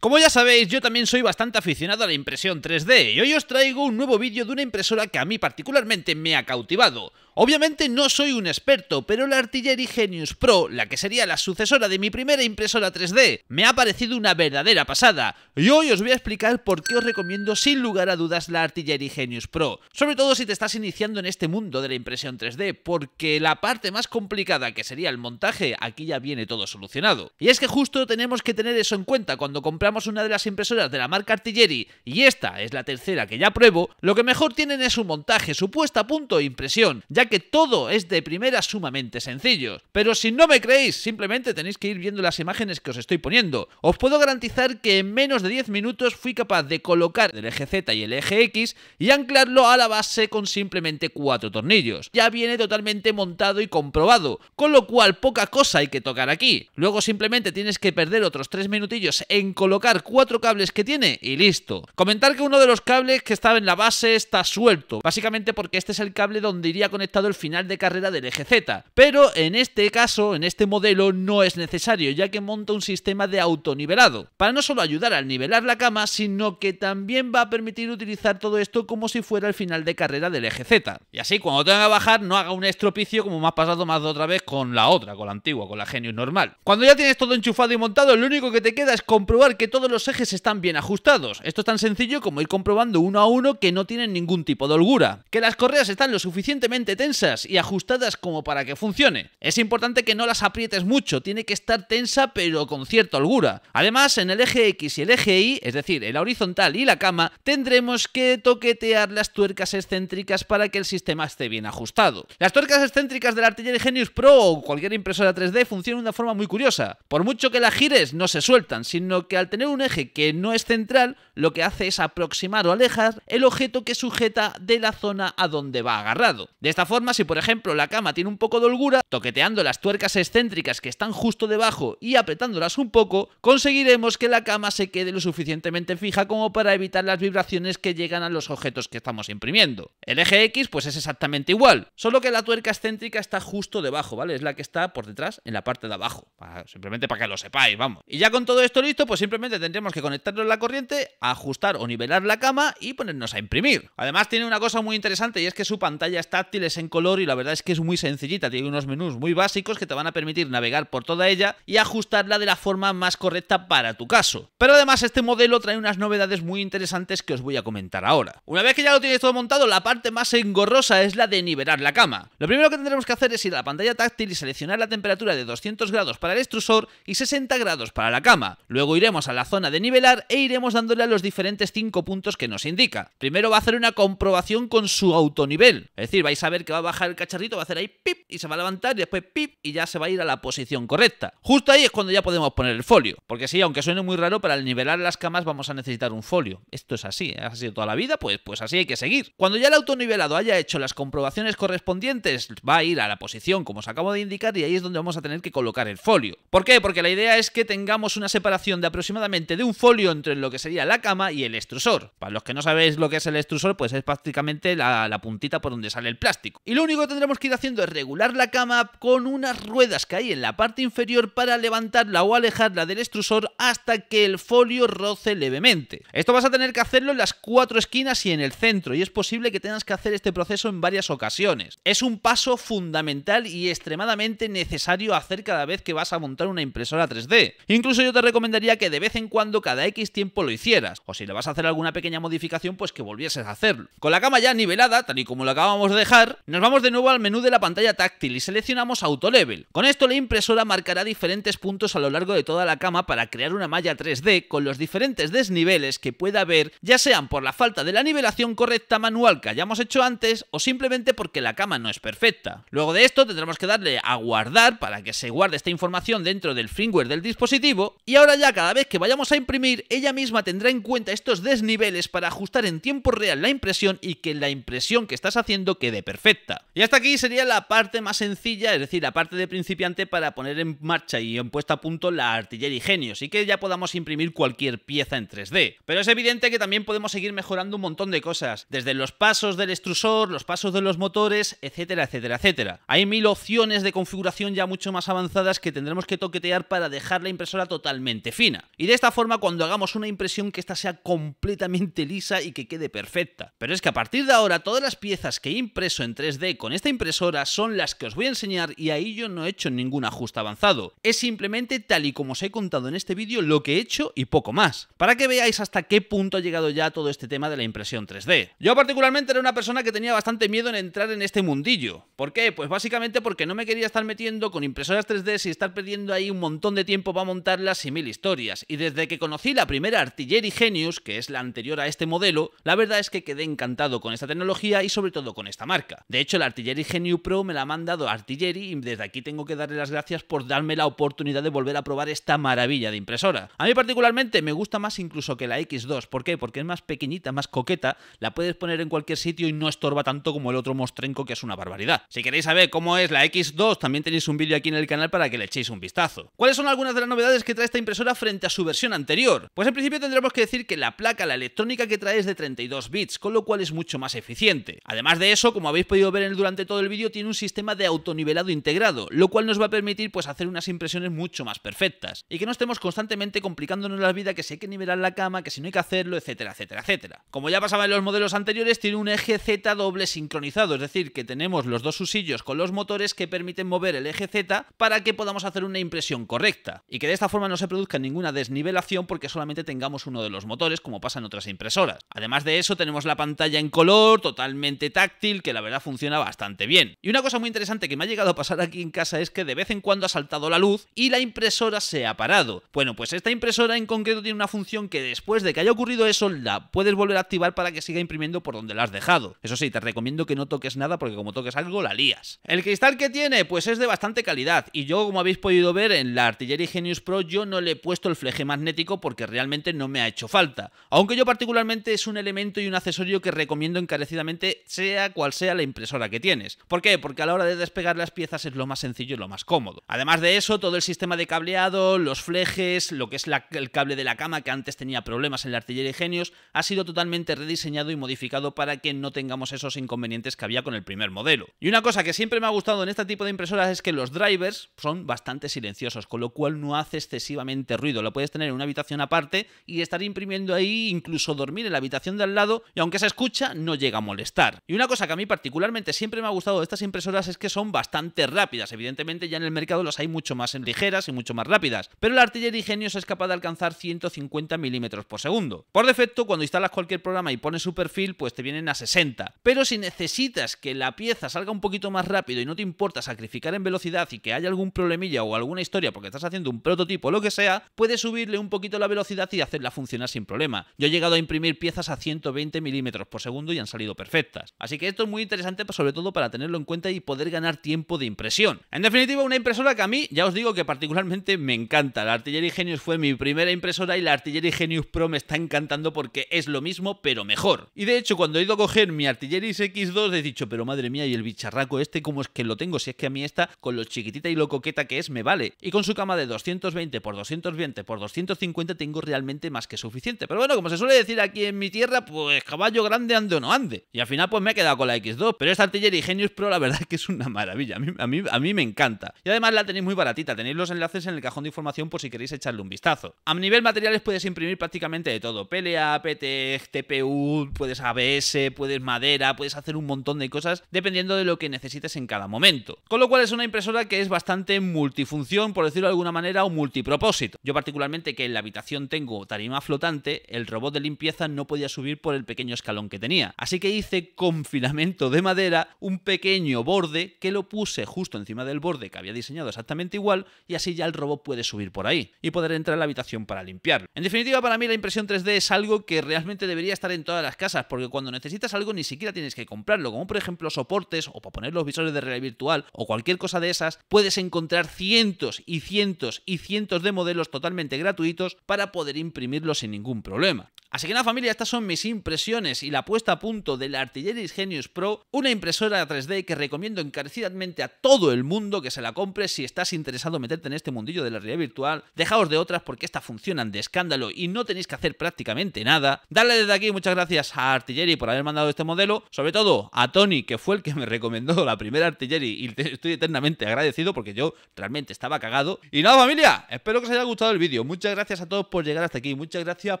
Como ya sabéis, yo también soy bastante aficionado a la impresión 3D y hoy os traigo un nuevo vídeo de una impresora que a mí particularmente me ha cautivado. Obviamente no soy un experto, pero la Artillery Genius Pro, la que sería la sucesora de mi primera impresora 3D, me ha parecido una verdadera pasada. Y hoy os voy a explicar por qué os recomiendo sin lugar a dudas la Artillery Genius Pro, sobre todo si te estás iniciando en este mundo de la impresión 3D, porque la parte más complicada que sería el montaje, aquí ya viene todo solucionado. Y es que justo tenemos que tener eso en cuenta cuando compramos una de las impresoras de la marca Artillery, y esta es la tercera que ya pruebo, lo que mejor tienen es su montaje, su puesta a punto e impresión, ya que todo es de primera sumamente sencillo. Pero si no me creéis, simplemente tenéis que ir viendo las imágenes que os estoy poniendo. Os puedo garantizar que en menos de 10 minutos fui capaz de colocar el eje Z y el eje X y anclarlo a la base con simplemente cuatro tornillos. Ya viene totalmente montado y comprobado, con lo cual poca cosa hay que tocar aquí. Luego simplemente tienes que perder otros 3 minutillos en colocar cuatro cables que tiene y listo. Comentar que uno de los cables que estaba en la base está suelto, básicamente porque este es el cable donde iría conectado estado el final de carrera del eje Z. Pero en este caso, en este modelo, no es necesario, ya que monta un sistema de autonivelado, para no solo ayudar al nivelar la cama, sino que también va a permitir utilizar todo esto como si fuera el final de carrera del eje Z. Y así, cuando tenga que bajar, no haga un estropicio como me ha pasado más de otra vez con la otra, con la antigua, con la Genius normal. Cuando ya tienes todo enchufado y montado, lo único que te queda es comprobar que todos los ejes están bien ajustados. Esto es tan sencillo como ir comprobando uno a uno que no tienen ningún tipo de holgura, que las correas están lo suficientemente tensas y ajustadas como para que funcione. Es importante que no las aprietes mucho, tiene que estar tensa pero con cierta holgura. Además, en el eje X y el eje Y, es decir, en la horizontal y la cama, tendremos que toquetear las tuercas excéntricas para que el sistema esté bien ajustado. Las tuercas excéntricas del Artillery Genius Pro o cualquier impresora 3D funcionan de una forma muy curiosa. Por mucho que las gires, no se sueltan, sino que al tener un eje que no es central, lo que hace es aproximar o alejar el objeto que sujeta de la zona a donde va agarrado. De esta Forma, si por ejemplo la cama tiene un poco de holgura, toqueteando las tuercas excéntricas que están justo debajo y apretándolas un poco, conseguiremos que la cama se quede lo suficientemente fija como para evitar las vibraciones que llegan a los objetos que estamos imprimiendo. El eje X pues es exactamente igual, solo que la tuerca excéntrica está justo debajo, ¿vale? Es la que está por detrás en la parte de abajo, simplemente para que lo sepáis, vamos. Y ya con todo esto listo, pues simplemente tendremos que conectarlo conectarnos la corriente, ajustar o nivelar la cama y ponernos a imprimir. Además tiene una cosa muy interesante y es que su pantalla es táctil es en color y la verdad es que es muy sencillita, tiene unos menús muy básicos que te van a permitir navegar por toda ella y ajustarla de la forma más correcta para tu caso. Pero además este modelo trae unas novedades muy interesantes que os voy a comentar ahora. Una vez que ya lo tienes todo montado, la parte más engorrosa es la de nivelar la cama. Lo primero que tendremos que hacer es ir a la pantalla táctil y seleccionar la temperatura de 200 grados para el extrusor y 60 grados para la cama. Luego iremos a la zona de nivelar e iremos dándole a los diferentes 5 puntos que nos indica. Primero va a hacer una comprobación con su autonivel, es decir, vais a ver que va a bajar el cacharrito, va a hacer ahí pip y se va a levantar y después pip y ya se va a ir a la posición correcta. Justo ahí es cuando ya podemos poner el folio. Porque si, aunque suene muy raro, para nivelar las camas vamos a necesitar un folio. Esto es así, ¿eh? ha sido toda la vida, pues, pues así hay que seguir. Cuando ya el autonivelado haya hecho las comprobaciones correspondientes, va a ir a la posición como os acabo de indicar y ahí es donde vamos a tener que colocar el folio. ¿Por qué? Porque la idea es que tengamos una separación de aproximadamente de un folio entre lo que sería la cama y el extrusor. Para los que no sabéis lo que es el extrusor, pues es prácticamente la puntita por donde sale el plástico. Y lo único que tendremos que ir haciendo es regular la cama con unas ruedas que hay en la parte inferior para levantarla o alejarla del extrusor hasta que el folio roce levemente. Esto vas a tener que hacerlo en las cuatro esquinas y en el centro, y es posible que tengas que hacer este proceso en varias ocasiones. Es un paso fundamental y extremadamente necesario hacer cada vez que vas a montar una impresora 3D. Incluso yo te recomendaría que de vez en cuando, cada X tiempo lo hicieras, o si le vas a hacer alguna pequeña modificación, pues que volvieses a hacerlo. Con la cama ya nivelada, tal y como la acabamos de dejar, nos vamos de nuevo al menú de la pantalla táctil y seleccionamos Auto Level. Con esto la impresora marcará diferentes puntos a lo largo de toda la cama para crear una malla 3D con los diferentes desniveles que pueda haber, ya sean por la falta de la nivelación correcta manual que hayamos hecho antes o simplemente porque la cama no es perfecta. Luego de esto tendremos que darle a guardar para que se guarde esta información dentro del firmware del dispositivo y ahora ya cada vez que vayamos a imprimir ella misma tendrá en cuenta estos desniveles para ajustar en tiempo real la impresión y que la impresión que estás haciendo quede perfecta. Y hasta aquí sería la parte más sencilla, es decir, la parte de principiante para poner en marcha y en puesta a punto la artillería genios y que ya podamos imprimir cualquier pieza en 3D. Pero es evidente que también podemos seguir mejorando un montón de cosas, desde los pasos del extrusor, los pasos de los motores, etcétera, etcétera, etcétera. Hay mil opciones de configuración ya mucho más avanzadas que tendremos que toquetear para dejar la impresora totalmente fina. Y de esta forma, cuando hagamos una impresión que esta sea completamente lisa y que quede perfecta. Pero es que a partir de ahora, todas las piezas que he impreso en 3D 3D con esta impresora son las que os voy a enseñar y ahí yo no he hecho ningún ajuste avanzado. Es simplemente tal y como os he contado en este vídeo lo que he hecho y poco más, para que veáis hasta qué punto ha llegado ya todo este tema de la impresión 3D. Yo particularmente era una persona que tenía bastante miedo en entrar en este mundillo. ¿Por qué? Pues básicamente porque no me quería estar metiendo con impresoras 3D y estar perdiendo ahí un montón de tiempo para montarlas y mil historias. Y desde que conocí la primera Artillery Genius, que es la anterior a este modelo, la verdad es que quedé encantado con esta tecnología y sobre todo con esta marca. De hecho, la Artillery Genio Pro me la ha mandado Artillery y desde aquí tengo que darle las gracias por darme la oportunidad de volver a probar esta maravilla de impresora. A mí particularmente me gusta más incluso que la X2. ¿Por qué? Porque es más pequeñita, más coqueta, la puedes poner en cualquier sitio y no estorba tanto como el otro mostrenco que es una barbaridad. Si queréis saber cómo es la X2, también tenéis un vídeo aquí en el canal para que le echéis un vistazo. ¿Cuáles son algunas de las novedades que trae esta impresora frente a su versión anterior? Pues en principio tendremos que decir que la placa, la electrónica que trae es de 32 bits, con lo cual es mucho más eficiente. Además de eso, como habéis podido ver ver durante todo el vídeo, tiene un sistema de autonivelado integrado, lo cual nos va a permitir pues, hacer unas impresiones mucho más perfectas. Y que no estemos constantemente complicándonos la vida, que si hay que nivelar la cama, que si no hay que hacerlo, etcétera, etcétera, etcétera. Como ya pasaba en los modelos anteriores, tiene un eje Z doble sincronizado, es decir, que tenemos los dos usillos con los motores que permiten mover el eje Z para que podamos hacer una impresión correcta. Y que de esta forma no se produzca ninguna desnivelación porque solamente tengamos uno de los motores, como pasa en otras impresoras. Además de eso, tenemos la pantalla en color, totalmente táctil, que la verdad funciona funciona bastante bien. Y una cosa muy interesante que me ha llegado a pasar aquí en casa es que de vez en cuando ha saltado la luz y la impresora se ha parado. Bueno, pues esta impresora en concreto tiene una función que después de que haya ocurrido eso la puedes volver a activar para que siga imprimiendo por donde la has dejado. Eso sí, te recomiendo que no toques nada porque como toques algo la lías. El cristal que tiene pues es de bastante calidad y yo como habéis podido ver en la Artillery Genius Pro yo no le he puesto el fleje magnético porque realmente no me ha hecho falta. Aunque yo particularmente es un elemento y un accesorio que recomiendo encarecidamente sea cual sea la impresora impresora que tienes. ¿Por qué? Porque a la hora de despegar las piezas es lo más sencillo y lo más cómodo. Además de eso, todo el sistema de cableado, los flejes, lo que es el cable de la cama que antes tenía problemas en la artillería y genios, ha sido totalmente rediseñado y modificado para que no tengamos esos inconvenientes que había con el primer modelo. Y una cosa que siempre me ha gustado en este tipo de impresoras es que los drivers son bastante silenciosos, con lo cual no hace excesivamente ruido. Lo puedes tener en una habitación aparte y estar imprimiendo ahí, incluso dormir en la habitación de al lado, y aunque se escucha, no llega a molestar. Y una cosa que a mí particular siempre me ha gustado de estas impresoras es que son bastante rápidas. Evidentemente ya en el mercado las hay mucho más ligeras y mucho más rápidas. Pero la artillería Genius es capaz de alcanzar 150 milímetros por segundo. Por defecto, cuando instalas cualquier programa y pones su perfil, pues te vienen a 60. Pero si necesitas que la pieza salga un poquito más rápido y no te importa sacrificar en velocidad y que haya algún problemilla o alguna historia porque estás haciendo un prototipo o lo que sea, puedes subirle un poquito la velocidad y hacerla funcionar sin problema. Yo he llegado a imprimir piezas a 120 milímetros por segundo y han salido perfectas. Así que esto es muy interesante pues, sobre todo para tenerlo en cuenta y poder ganar tiempo de impresión. En definitiva, una impresora que a mí, ya os digo que particularmente me encanta. La Artillery Genius fue mi primera impresora y la Artillery Genius Pro me está encantando porque es lo mismo, pero mejor. Y de hecho, cuando he ido a coger mi Artillery X2, he dicho, pero madre mía, y el bicharraco este, ¿cómo es que lo tengo? Si es que a mí esta, con lo chiquitita y lo coqueta que es, me vale. Y con su cama de 220 x 220 x 250 tengo realmente más que suficiente. Pero bueno, como se suele decir aquí en mi tierra, pues caballo grande ande o no ande. Y al final pues me he quedado con la X2, pero esta artillería Genius Pro, la verdad que es una maravilla. A mí, me encanta. Y además la tenéis muy baratita. Tenéis los enlaces en el cajón de información por si queréis echarle un vistazo. A nivel materiales puedes imprimir prácticamente de todo. PLA, PT, e TPU, puedes ABS, puedes madera, puedes hacer un montón de cosas dependiendo de lo que necesites en cada momento. Con lo cual es una impresora que es bastante multifunción, por decirlo de alguna manera, o multipropósito. Yo particularmente que en la habitación tengo tarima flotante, el robot de limpieza no podía subir por el pequeño escalón que tenía. Así que hice con de madera era un pequeño borde que lo puse justo encima del borde que había diseñado exactamente igual y así ya el robot puede subir por ahí y poder entrar a la habitación para limpiarlo. En definitiva, para mí la impresión 3D es algo que realmente debería estar en todas las casas porque cuando necesitas algo ni siquiera tienes que comprarlo, como por ejemplo soportes o para poner los visores de realidad virtual o cualquier cosa de esas, puedes encontrar cientos y cientos y cientos de modelos totalmente gratuitos para poder imprimirlos sin ningún problema. Así que nada familia, estas son mis impresiones y la puesta a punto de la Artillery Genius Pro, una impresora 3D que recomiendo encarecidamente a todo el mundo que se la compre si estás interesado en meterte en este mundillo de la realidad virtual. Dejaos de otras porque estas funcionan de escándalo y no tenéis que hacer prácticamente nada. Darle desde aquí muchas gracias a Artillery por haber mandado este modelo, sobre todo a Tony que fue el que me recomendó la primera Artillery y estoy eternamente agradecido porque yo realmente estaba cagado. Y nada familia, espero que os haya gustado el vídeo. Muchas gracias a todos por llegar hasta aquí, muchas gracias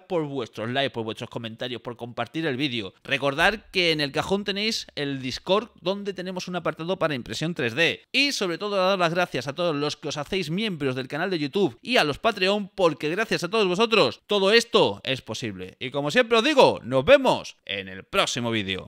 por vuestros likes, por vuestros comentarios, por compartir el vídeo. Recordad que en el cajón tenéis el Discord donde tenemos un apartado para impresión 3D. Y sobre todo dar las gracias a todos los que os hacéis miembros del canal de YouTube y a los Patreon porque gracias a todos vosotros todo esto es posible. Y como siempre os digo, nos vemos en el próximo vídeo.